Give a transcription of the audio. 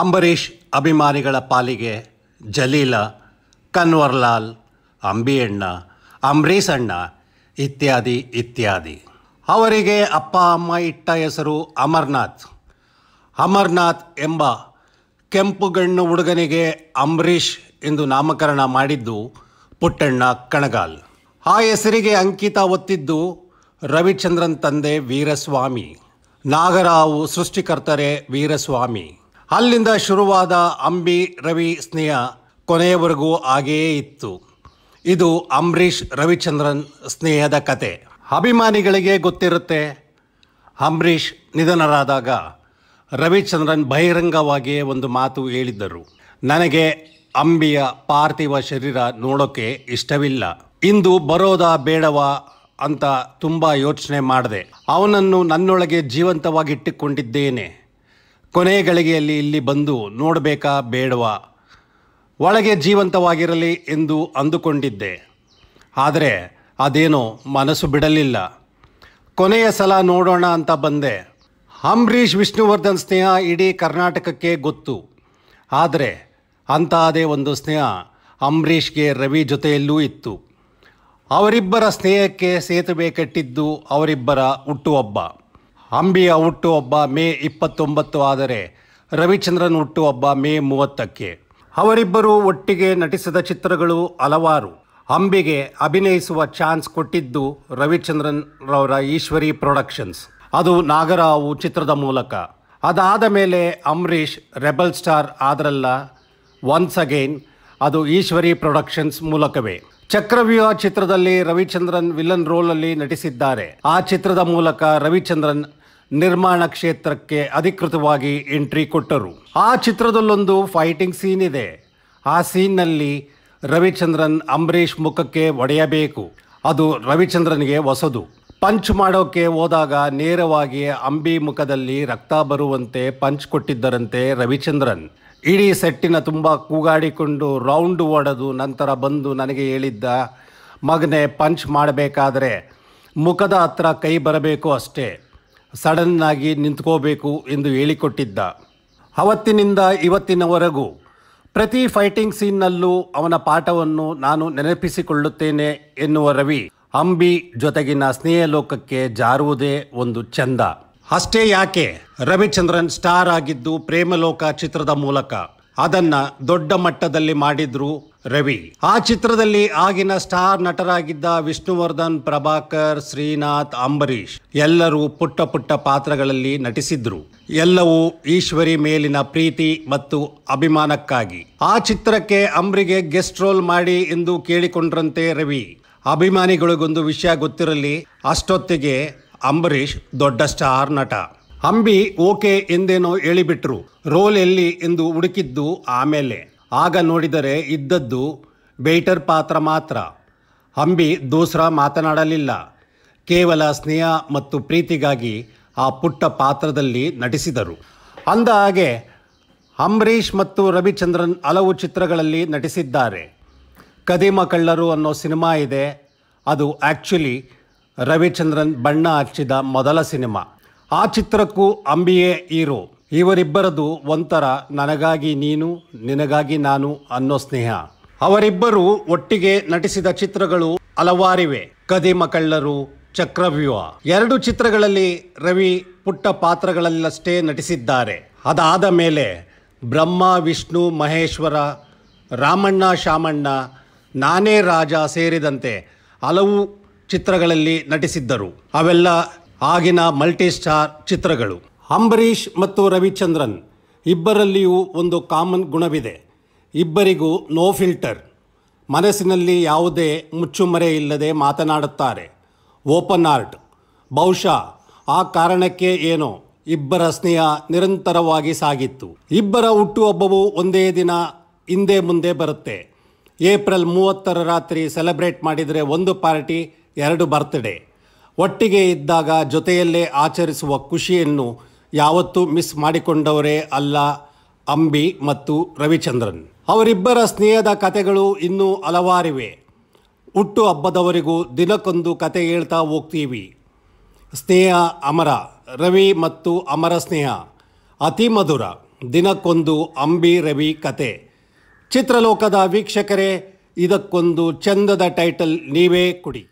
ಅಂಬರೀಷ್ ಅಭಿಮಾನಿಗಳ ಪಾಲಿಗೆ ಜಲೀಲ ಕನ್ವರ್ಲಾಲ್ ಅಂಬಿಯಣ್ಣ ಅಂಬರೀಸಣ್ಣ ಇತ್ಯಾದಿ ಇತ್ಯಾದಿ ಅವರಿಗೆ ಅಪ್ಪ ಅಮ್ಮ ಇಟ್ಟ ಹೆಸರು ಅಮರ್ನಾಥ್ ಅಮರ್ನಾಥ್ ಎಂಬ ಕೆಂಪುಗಣ್ಣು ಹುಡುಗನಿಗೆ ಅಂಬರೀಷ್ ಎಂದು ನಾಮಕರಣ ಮಾಡಿದ್ದು ಪುಟ್ಟಣ್ಣ ಕಣಗಾಲ್ ಆ ಹೆಸರಿಗೆ ಅಂಕಿತ ಒತ್ತಿದ್ದು ರವಿಚಂದ್ರನ್ ತಂದೆ ವೀರಸ್ವಾಮಿ ನಾಗರಾವು ಸೃಷ್ಟಿಕರ್ತರೆ ವೀರಸ್ವಾಮಿ ಅಲ್ಲಿಂದ ಶುರುವಾದ ಅಂಬಿ ರವಿ ಸ್ನೇಹ ಕೊನೆಯವರೆಗೂ ಹಾಗೆಯೇ ಇತ್ತು ಇದು ಅಂಬರೀಷ್ ರವಿಚಂದ್ರನ್ ಸ್ನೇಹದ ಕತೆ ಅಭಿಮಾನಿಗಳಿಗೆ ಗೊತ್ತಿರುತ್ತೆ ಅಂಬರೀಷ್ ನಿಧನರಾದಾಗ ರವಿಚಂದ್ರನ್ ಬಹಿರಂಗವಾಗಿಯೇ ಒಂದು ಮಾತು ಹೇಳಿದ್ದರು ನನಗೆ ಅಂಬಿಯ ಪಾರ್ಥಿವ ಶರೀರ ನೋಡೋಕ್ಕೆ ಇಷ್ಟವಿಲ್ಲ ಇಂದು ಬರೋದಾ ಬೇಡವಾ ಅಂತ ತುಂಬ ಯೋಚನೆ ಮಾಡಿದೆ ಅವನನ್ನು ನನ್ನೊಳಗೆ ಇಟ್ಟುಕೊಂಡಿದ್ದೇನೆ ಕೊನೆಯ ಗಳಿಗೆಯಲ್ಲಿ ಇಲ್ಲಿ ಬಂದು ನೋಡಬೇಕಾ ಬೇಡವಾ ಒಳಗೆ ಜೀವಂತವಾಗಿರಲಿ ಎಂದು ಅಂದುಕೊಂಡಿದ್ದೆ ಆದರೆ ಅದೇನೋ ಮನಸ್ಸು ಬಿಡಲಿಲ್ಲ ಕೊನೆಯ ಸಲ ನೋಡೋಣ ಅಂತ ಬಂದೆ ಅಂಬರೀಷ್ ವಿಷ್ಣುವರ್ಧನ್ ಸ್ನೇಹ ಇಡೀ ಕರ್ನಾಟಕಕ್ಕೆ ಗೊತ್ತು ಆದರೆ ಅಂತಹದೇ ಒಂದು ಸ್ನೇಹ ಅಂಬರೀಷ್ಗೆ ರವಿ ಜೊತೆಯಲ್ಲೂ ಇತ್ತು ಅವರಿಬ್ಬರ ಸ್ನೇಹಕ್ಕೆ ಸೇತುವೆ ಕಟ್ಟಿದ್ದು ಅವರಿಬ್ಬರ ಹುಟ್ಟುಹಬ್ಬ ಅಂಬಿಯ ಹುಟ್ಟು ಹಬ್ಬ ಮೇ ಇಪ್ಪತ್ತೊಂಬತ್ತು ಆದರೆ ರವಿಚಂದ್ರನ್ ಹುಟ್ಟು ಹಬ್ಬ ಮೇ ಮೂವತ್ತಕ್ಕೆ ಅವರಿಬ್ಬರು ಒಟ್ಟಿಗೆ ನಟಿಸಿದ ಚಿತ್ರಗಳು ಹಲವಾರು ಅಂಬಿಗೆ ಅಭಿನಯಿಸುವ ಚಾನ್ಸ್ ಕೊಟ್ಟಿದ್ದು ರವಿಚಂದ್ರನ್ ರವರ ಈಶ್ವರಿ ಪ್ರೊಡಕ್ಷನ್ಸ್ ಅದು ನಾಗರಾವು ಚಿತ್ರದ ಮೂಲಕ ಅದಾದ ಮೇಲೆ ಅಂಬರೀಷ್ ರೆಬಲ್ ಸ್ಟಾರ್ ಆದರಲ್ಲ ಒನ್ಸ್ ಅಗೈನ್ ಅದು ಈಶ್ವರಿ ಪ್ರೊಡಕ್ಷನ್ಸ್ ಮೂಲಕವೇ ಚಕ್ರವ್ಯೂಹ ಚಿತ್ರದಲ್ಲಿ ರವಿಚಂದ್ರನ್ ವಿಲನ್ ರೋಲಲ್ಲಿ ನಟಿಸಿದ್ದಾರೆ ಆ ಚಿತ್ರದ ಮೂಲಕ ರವಿಚಂದ್ರನ್ ನಿರ್ಮಾಣ ಕ್ಷೇತ್ರಕ್ಕೆ ಅಧಿಕೃತವಾಗಿ ಎಂಟ್ರಿ ಕೊಟ್ಟರು ಆ ಚಿತ್ರದಲ್ಲೊಂದು ಫೈಟಿಂಗ್ ಸೀನ್ ಇದೆ ಆ ಸೀನ್ನಲ್ಲಿ ರವಿಚಂದ್ರನ್ ಅಂಬರೀಷ್ ಮುಖಕ್ಕೆ ಒಡೆಯಬೇಕು ಅದು ರವಿಚಂದ್ರನಿಗೆ ಹೊಸದು ಪಂಚ್ ಮಾಡೋಕ್ಕೆ ಹೋದಾಗ ನೇರವಾಗಿ ಅಂಬಿ ಮುಖದಲ್ಲಿ ರಕ್ತ ಬರುವಂತೆ ಪಂಚ್ ಕೊಟ್ಟಿದ್ದರಂತೆ ರವಿಚಂದ್ರನ್ ಇಡೀ ಸೆಟ್ಟಿನ ತುಂಬ ಕೂಗಾಡಿಕೊಂಡು ರೌಂಡ್ ಒಡೆದು ನಂತರ ಬಂದು ನನಗೆ ಹೇಳಿದ್ದ ಮಗನೇ ಪಂಚ್ ಮಾಡಬೇಕಾದ್ರೆ ಮುಖದ ಹತ್ರ ಕೈ ಬರಬೇಕು ಅಷ್ಟೇ ಸಡನ್ನಾಗಿ ನಿಂತ್ಕೋಬೇಕು ಎಂದು ಹೇಳಿಕೊಟ್ಟಿದ್ದ ಅವತ್ತಿನಿಂದ ಇವತ್ತಿನವರೆಗೂ ಪ್ರತಿ ಫೈಟಿಂಗ್ ಸೀನ್ನಲ್ಲೂ ಅವನ ಪಾಠವನ್ನು ನಾನು ನೆನಪಿಸಿಕೊಳ್ಳುತ್ತೇನೆ ಎನ್ನುವ ರವಿ ಅಂಬಿ ಜೊತೆಗಿನ ಸ್ನೇಹ ಲೋಕಕ್ಕೆ ಜಾರುವುದೇ ಒಂದು ಚಂದ ಅಷ್ಟೇ ಯಾಕೆ ರವಿಚಂದ್ರನ್ ಸ್ಟಾರ್ ಆಗಿದ್ದು ಪ್ರೇಮಲೋಕ ಚಿತ್ರದ ಮೂಲಕ ಅದನ್ನು ದೊಡ್ಡ ಮಟ್ಟದಲ್ಲಿ ಮಾಡಿದ್ರು ರವಿ ಆ ಚಿತ್ರದಲ್ಲಿ ಆಗಿನ ಸ್ಟಾರ್ ನಟರಾಗಿದ್ದ ವಿಷ್ಣುವರ್ಧನ್ ಪ್ರಭಾಕರ್ ಶ್ರೀನಾಥ್ ಅಂಬರೀಷ್ ಎಲ್ಲರೂ ಪುಟ್ಟ ಪುಟ್ಟ ಪಾತ್ರಗಳಲ್ಲಿ ನಟಿಸಿದ್ರು ಎಲ್ಲವೂ ಈಶ್ವರಿ ಮೇಲಿನ ಪ್ರೀತಿ ಮತ್ತು ಅಭಿಮಾನಕ್ಕಾಗಿ ಆ ಚಿತ್ರಕ್ಕೆ ಅಂಬ್ರಿಗೆ ಗೆಸ್ಟ್ ರೋಲ್ ಮಾಡಿ ಎಂದು ಕೇಳಿಕೊಂಡ್ರಂತೆ ರವಿ ಅಭಿಮಾನಿಗಳಿಗೊಂದು ವಿಷಯ ಗೊತ್ತಿರಲಿ ಅಷ್ಟೊತ್ತಿಗೆ ಅಂಬರೀಷ್ ದೊಡ್ಡ ಸ್ಟಾರ್ ನಟ ಅಂಬಿ ಓಕೆ ಎಂದೇನೋ ಹೇಳಿಬಿಟ್ರು ರೋಲ್ ಎಲ್ಲಿ ಎಂದು ಹುಡುಕಿದ್ದು ಆಮೇಲೆ ಆಗ ನೋಡಿದರೆ ಇದ್ದದ್ದು ಬೇಟರ್ ಪಾತ್ರ ಮಾತ್ರ ಅಂಬಿ ದೂಸ್ರಾ ಮಾತನಾಡಲಿಲ್ಲ ಕೇವಲ ಸ್ನೇಹ ಮತ್ತು ಪ್ರೀತಿಗಾಗಿ ಆ ಪುಟ್ಟ ಪಾತ್ರದಲ್ಲಿ ನಟಿಸಿದರು ಅಂದ ಹಾಗೆ ಅಂಬರೀಷ್ ಮತ್ತು ರವಿಚಂದ್ರನ್ ಹಲವು ಚಿತ್ರಗಳಲ್ಲಿ ನಟಿಸಿದ್ದಾರೆ ಕದಿಮ ಕಳ್ಳರು ಅನ್ನೋ ಸಿನಿಮಾ ಇದೆ ಅದು ಆ್ಯಕ್ಚುಲಿ ರವಿಚಂದ್ರನ್ ಬಣ್ಣ ಹಚ್ಚಿದ ಮೊದಲ ಸಿನಿಮಾ ಆ ಚಿತ್ರಕ್ಕೂ ಅಂಬಿಯೇ ಹೀರೋ ಇವರಿಬ್ಬರದು ಒಂಥರ ನನಗಾಗಿ ನೀನು ನಿನಗಾಗಿ ನಾನು ಅನ್ನೋ ಸ್ನೇಹ ಅವರಿಬ್ಬರು ಒಟ್ಟಿಗೆ ನಟಿಸಿದ ಚಿತ್ರಗಳು ಹಲವಾರಿವೆ ಕದಿಮ ಕಳ್ಳರು ಚಕ್ರವ್ಯೂಹ ಎರಡು ಚಿತ್ರಗಳಲ್ಲಿ ರವಿ ಪುಟ್ಟ ಪಾತ್ರಗಳಲ್ಲಷ್ಟೇ ನಟಿಸಿದ್ದಾರೆ ಅದಾದ ಮೇಲೆ ಬ್ರಹ್ಮ ವಿಷ್ಣು ಮಹೇಶ್ವರ ರಾಮಣ್ಣ ಶಾಮಣ್ಣ ನಾನೇ ರಾಜ ಸೇರಿದಂತೆ ಹಲವು ಚಿತ್ರಗಳಲ್ಲಿ ನಟಿಸಿದ್ದರು ಅವೆಲ್ಲ ಆಗಿನ ಮಲ್ಟಿಸ್ಟಾರ್ ಚಿತ್ರಗಳು ಅಂಬರೀಷ್ ಮತ್ತು ರವಿಚಂದ್ರನ್ ಇಬ್ಬರಲ್ಲಿಯೂ ಒಂದು ಕಾಮನ್ ಗುಣವಿದೆ ಇಬ್ಬರಿಗೂ ನೋ ಫಿಲ್ಟರ್ ಮನಸ್ಸಿನಲ್ಲಿ ಯಾವುದೇ ಮುಚ್ಚುಮರೆ ಇಲ್ಲದೆ ಮಾತನಾಡುತ್ತಾರೆ ಓಪನ್ ಆರ್ಟ್ ಬಹುಶಃ ಆ ಕಾರಣಕ್ಕೆ ಏನೋ ಇಬ್ಬರ ಸ್ನೇಹ ನಿರಂತರವಾಗಿ ಸಾಗಿತ್ತು ಇಬ್ಬರ ಹುಟ್ಟುಹಬ್ಬವು ಒಂದೇ ದಿನ ಹಿಂದೆ ಮುಂದೆ ಬರುತ್ತೆ ಏಪ್ರಿಲ್ ಮೂವತ್ತರ ರಾತ್ರಿ ಸೆಲೆಬ್ರೇಟ್ ಮಾಡಿದರೆ ಒಂದು ಪಾರ್ಟಿ ಎರಡು ಬರ್ತ್ಡೇ ಒಟ್ಟಿಗೆ ಇದ್ದಾಗ ಜೊತೆಯಲ್ಲೇ ಆಚರಿಸುವ ಖುಷಿಯನ್ನು ಯಾವತ್ತೂ ಮಿಸ್ ಮಾಡಿಕೊಂಡವರೇ ಅಲ್ಲ ಅಂಬಿ ಮತ್ತು ರವಿಚಂದ್ರನ್ ಅವರಿಬ್ಬರ ಸ್ನೇಹದ ಕತೆಗಳು ಇನ್ನೂ ಹಲವಾರಿವೆ ಹುಟ್ಟು ಹಬ್ಬದವರೆಗೂ ದಿನಕ್ಕೊಂದು ಕತೆ ಹೇಳ್ತಾ ಹೋಗ್ತೀವಿ ಸ್ನೇಹ ಅಮರ ರವಿ ಮತ್ತು ಅಮರ ಸ್ನೇಹ ಅತಿ ಮಧುರ ದಿನಕ್ಕೊಂದು ಅಂಬಿ ರವಿ ಕತೆ ಚಿತ್ರಲೋಕದ ವೀಕ್ಷಕರೇ ಇದಕ್ಕೊಂದು ಚಂದದ ಟೈಟಲ್ ನೀವೇ ಕೊಡಿ